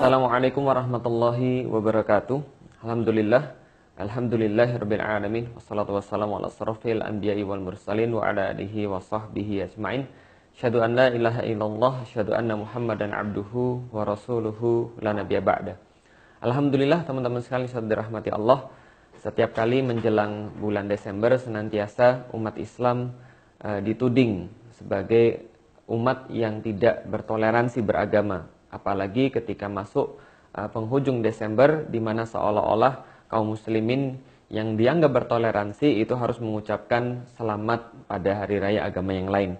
Assalamualaikum warahmatullahi wabarakatuh. Alhamdulillah. Alhamdulillahirabbil alamin wassalatu wassalamu ala asrofil anbiya'i wal mursalin wa ala alihi wa sahbihi ajmain. Syahadu an la ilaha illallah, syahadu anna Muhammadan abduhu wa rasuluhu la nabiyya ba'da. Alhamdulillah teman-teman sekalian saudara dirahmati Allah. Setiap kali menjelang bulan Desember senantiasa umat Islam uh, dituding sebagai umat yang tidak bertoleransi beragama apalagi ketika masuk eh, penghujung Desember di mana seolah-olah kaum muslimin yang dianggap bertoleransi itu harus mengucapkan selamat pada hari raya agama yang lain.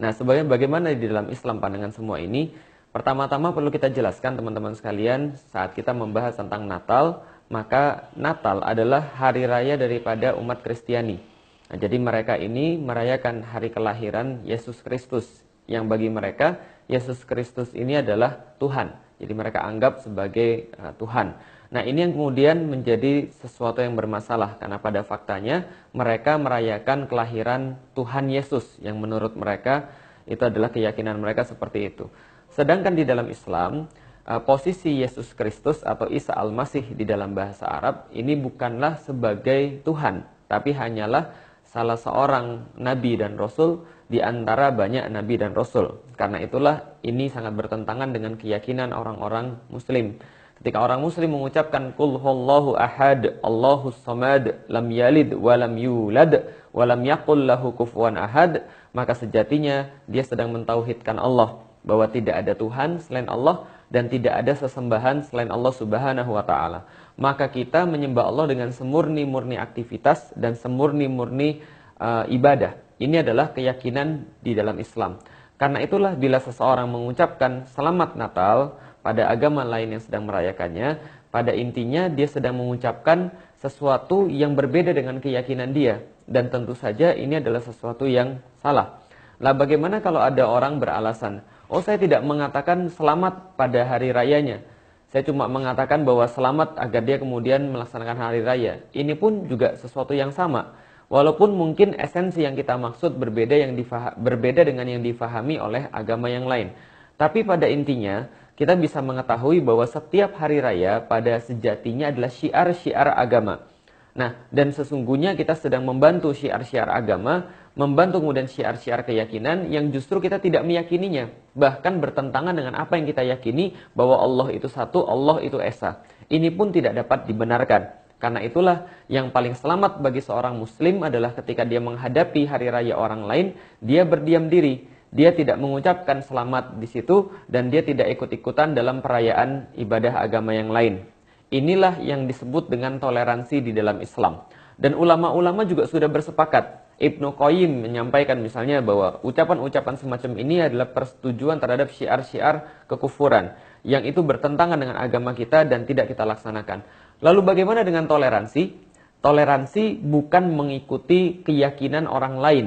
Nah, sebagai bagaimana di dalam Islam pandangan semua ini, pertama-tama perlu kita jelaskan teman-teman sekalian saat kita membahas tentang Natal, maka Natal adalah hari raya daripada umat Kristiani. Nah, jadi mereka ini merayakan hari kelahiran Yesus Kristus yang bagi mereka Yesus Kristus ini adalah Tuhan. Jadi mereka anggap sebagai uh, Tuhan. Nah, ini yang kemudian menjadi sesuatu yang bermasalah karena pada faktanya mereka merayakan kelahiran Tuhan Yesus yang menurut mereka itu adalah keyakinan mereka seperti itu. Sedangkan di dalam Islam, e, posisi Yesus Kristus atau Isa Al-Masih di dalam bahasa Arab ini bukanlah sebagai Tuhan, tapi hanyalah salah seorang nabi dan rasul di antara banyak nabi dan rasul. Karena itulah ini sangat bertentangan dengan keyakinan orang-orang muslim. Ketika orang muslim mengucapkan kul huwallahu ahad, Allahu samad, lam yalid wa lam yulad wa lam yaqul lahu kufuwan ahad, maka sejatinya dia sedang mentauhidkan Allah bahwa tidak ada Tuhan selain Allah dan tidak ada sesembahan selain Allah Subhanahu wa taala. Maka kita menyembah Allah dengan semurni-murni aktivitas dan semurni-murni uh, ibadah. Ini adalah keyakinan di dalam Islam. Karena itulah bila seseorang mengucapkan selamat Natal pada agama lain yang sedang merayakannya, pada intinya dia sedang mengucapkan sesuatu yang berbeda dengan keyakinan dia dan tentu saja ini adalah sesuatu yang salah. Lah bagaimana kalau ada orang beralasan Oh saya tidak mengatakan selamat pada hari rayanya. Saya cuma mengatakan bahwa selamat agar dia kemudian melaksanakan hari raya. Ini pun juga sesuatu yang sama. Walaupun mungkin esensi yang kita maksud berbeda yang berbeda dengan yang difahami oleh agama yang lain. Tapi pada intinya kita bisa mengetahui bahwa setiap hari raya pada sejatinya adalah syiar-syiar agama. Nah, dan sesungguhnya kita sedang membantu syiar-syiar agama membantu kemudian syiar-syiar keyakinan yang justru kita tidak meyakininya, bahkan bertentangan dengan apa yang kita yakini bahwa Allah itu satu, Allah itu esa. Ini pun tidak dapat dibenarkan. Karena itulah yang paling selamat bagi seorang muslim adalah ketika dia menghadapi hari raya orang lain, dia berdiam diri, dia tidak mengucapkan selamat di situ dan dia tidak ikut-ikutan dalam perayaan ibadah agama yang lain. Inilah yang disebut dengan toleransi di dalam Islam. Dan ulama-ulama juga sudah bersepakat Ibnu Qayyim menyampaikan misalnya bahwa ucapan-ucapan semacam ini adalah persetujuan terhadap syiar-syiar kekufuran yang itu bertentangan dengan agama kita dan tidak kita laksanakan. Lalu bagaimana dengan toleransi? Toleransi bukan mengikuti keyakinan orang lain,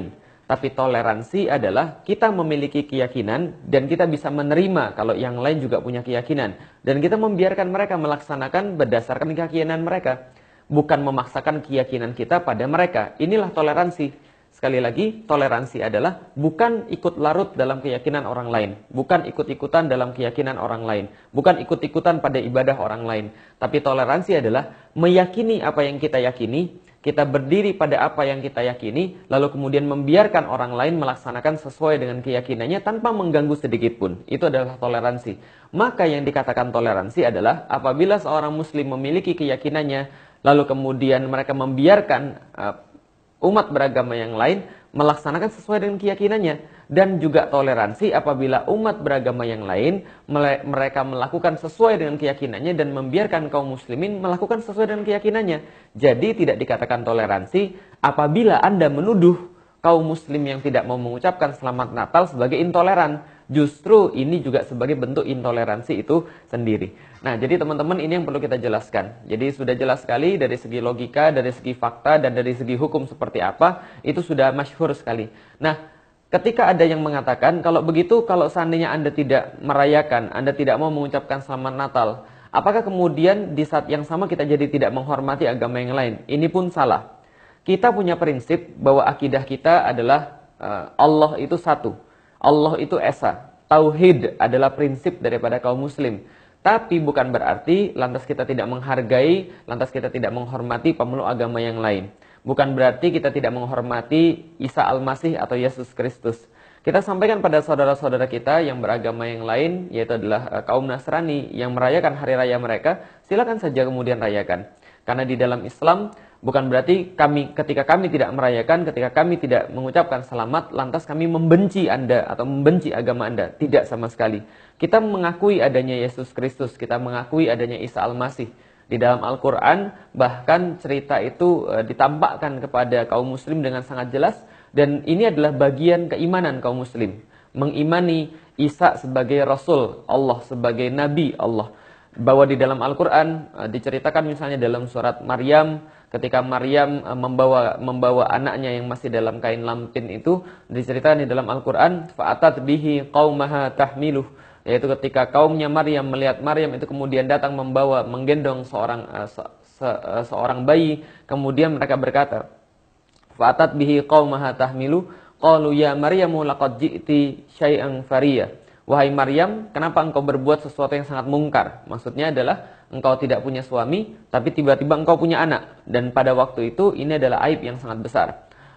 tapi toleransi adalah kita memiliki keyakinan dan kita bisa menerima kalau yang lain juga punya keyakinan dan kita membiarkan mereka melaksanakan berdasarkan keyakinan mereka bukan memaksakan keyakinan kita pada mereka. Inilah toleransi. Sekali lagi, toleransi adalah bukan ikut larut dalam keyakinan orang lain, bukan ikut-ikutan dalam keyakinan orang lain, bukan ikut-ikutan pada ibadah orang lain. Tapi toleransi adalah meyakini apa yang kita yakini, kita berdiri pada apa yang kita yakini, lalu kemudian membiarkan orang lain melaksanakan sesuai dengan keyakinannya tanpa mengganggu sedikit pun. Itu adalah toleransi. Maka yang dikatakan toleransi adalah apabila seorang muslim memiliki keyakinannya lalu kemudian mereka membiarkan eh, umat beragama yang lain melaksanakan sesuai dengan keyakinannya dan juga toleransi apabila umat beragama yang lain mereka melakukan sesuai dengan keyakinannya dan membiarkan kaum muslimin melakukan sesuai dengan keyakinannya. Jadi tidak dikatakan toleransi apabila Anda menuduh kaum muslim yang tidak mau mengucapkan selamat Natal sebagai intoleran justru ini juga sebagai bentuk intoleransi itu sendiri. Nah, jadi teman-teman ini yang perlu kita jelaskan. Jadi sudah jelas sekali dari segi logika, dari segi fakta, dan dari segi hukum seperti apa, itu sudah masyhur sekali. Nah, ketika ada yang mengatakan, kalau begitu kalau seandainya Anda tidak merayakan, Anda tidak mau mengucapkan selamat Natal, Apakah kemudian di saat yang sama kita jadi tidak menghormati agama yang lain? Ini pun salah. Kita punya prinsip bahwa akidah kita adalah eh, Allah itu satu. Allah itu esa. Tauhid adalah prinsip daripada kaum muslim. Tapi bukan berarti lantas kita tidak menghargai, lantas kita tidak menghormati pemeluk agama yang lain. Bukan berarti kita tidak menghormati Isa Al-Masih atau Yesus Kristus. Kita sampaikan pada saudara-saudara kita yang beragama yang lain, yaitu adalah eh, kaum Nasrani yang merayakan hari raya mereka, silakan saja kemudian rayakan. Karena di dalam Islam bukan berarti kami ketika kami tidak merayakan, ketika kami tidak mengucapkan selamat, lantas kami membenci Anda atau membenci agama Anda. Tidak sama sekali. Kita mengakui adanya Yesus Kristus, kita mengakui adanya Isa Al-Masih. Di dalam Al-Quran bahkan cerita itu eh, ditampakkan kepada kaum muslim dengan sangat jelas dan ini adalah bagian keimanan kaum muslim. Mengimani Isa sebagai Rasul, Allah sebagai Nabi, Allah bahwa di dalam Al-Qur'an eh, diceritakan misalnya dalam surat Maryam ketika Maryam eh, membawa membawa anaknya yang masih dalam kain lampin itu diceritakan di dalam Al-Qur'an fa'atat bihi maha tahmilu yaitu ketika kaumnya Maryam melihat Maryam itu kemudian datang membawa menggendong seorang eh, se, se, seorang bayi kemudian mereka berkata fa'atat bihi kaum maha tahmilu qalu ya maryamu laqad ji'ti syai'an faria Wahai Maryam, kenapa engkau berbuat sesuatu yang sangat mungkar? Maksudnya adalah engkau tidak punya suami, tapi tiba-tiba engkau punya anak. Dan pada waktu itu ini adalah aib yang sangat besar.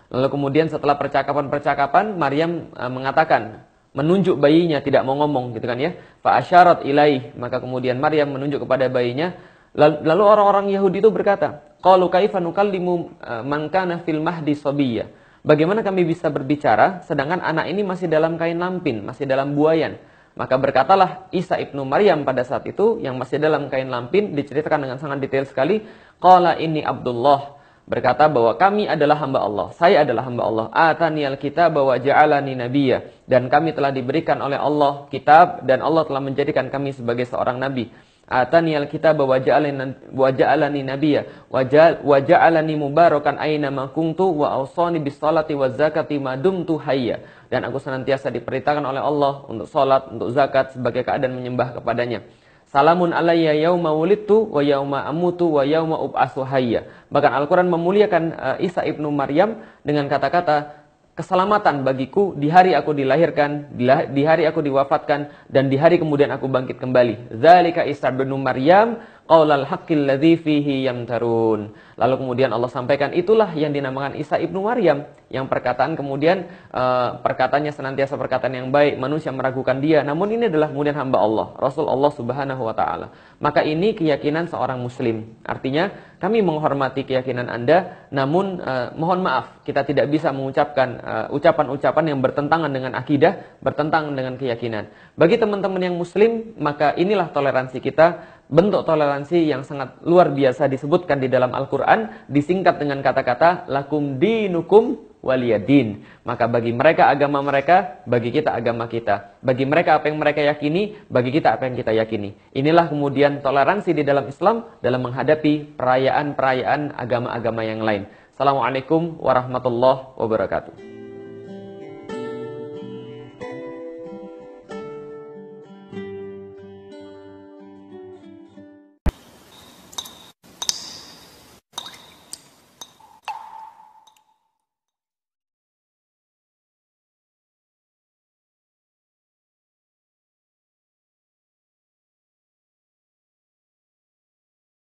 Lalu kemudian setelah percakapan-percakapan, Maryam eh, mengatakan, menunjuk bayinya tidak mau ngomong gitu kan ya. Fa'asyarat ilaih, maka kemudian Maryam menunjuk kepada bayinya. Lalu orang-orang Yahudi itu berkata, "Qalu kaifa nukallimu eh, man kana fil mahdi sabiyya?" Bagaimana kami bisa berbicara sedangkan anak ini masih dalam kain lampin, masih dalam buayan? Maka berkatalah Isa ibnu Maryam pada saat itu yang masih dalam kain lampin diceritakan dengan sangat detail sekali. Qala ini Abdullah berkata bahwa kami adalah hamba Allah. Saya adalah hamba Allah. Ataniyal kita bahwa ja'alani nabiya. Dan kami telah diberikan oleh Allah kitab dan Allah telah menjadikan kami sebagai seorang nabi. Atani al-kitab wa ja'alani nabiyya wa ja'alani mubarakan aina ma kuntu wa awsani bis salati waz zakati ma dumtu hayya. Dan aku senantiasa diperintahkan oleh Allah untuk salat, untuk zakat sebagai keadaan menyembah kepadanya. Salamun alayya yauma wulidtu wa yauma amutu wa yauma ub'atsu hayya. Bahkan Al-Qur'an memuliakan eh, Isa ibnu Maryam dengan kata-kata keselamatan bagiku di hari aku dilahirkan, di hari aku diwafatkan, dan di hari kemudian aku bangkit kembali. Zalika Isra bin Maryam qaulal haqqil ladzi fihi yamtarun. Lalu kemudian Allah sampaikan itulah yang dinamakan Isa ibnu Maryam yang perkataan kemudian eh, perkataannya senantiasa perkataan yang baik, manusia meragukan dia. Namun ini adalah kemudian hamba Allah, Rasul Allah Subhanahu wa taala. Maka ini keyakinan seorang muslim. Artinya kami menghormati keyakinan Anda, namun eh, mohon maaf kita tidak bisa mengucapkan eh, ucapan-ucapan yang bertentangan dengan akidah, bertentangan dengan keyakinan. Bagi teman-teman yang muslim, maka inilah toleransi kita bentuk toleransi yang sangat luar biasa disebutkan di dalam Al-Quran disingkat dengan kata-kata lakum dinukum waliyadin. Maka bagi mereka agama mereka, bagi kita agama kita. Bagi mereka apa yang mereka yakini, bagi kita apa yang kita yakini. Inilah kemudian toleransi di dalam Islam dalam menghadapi perayaan-perayaan agama-agama yang lain. Assalamualaikum warahmatullahi wabarakatuh.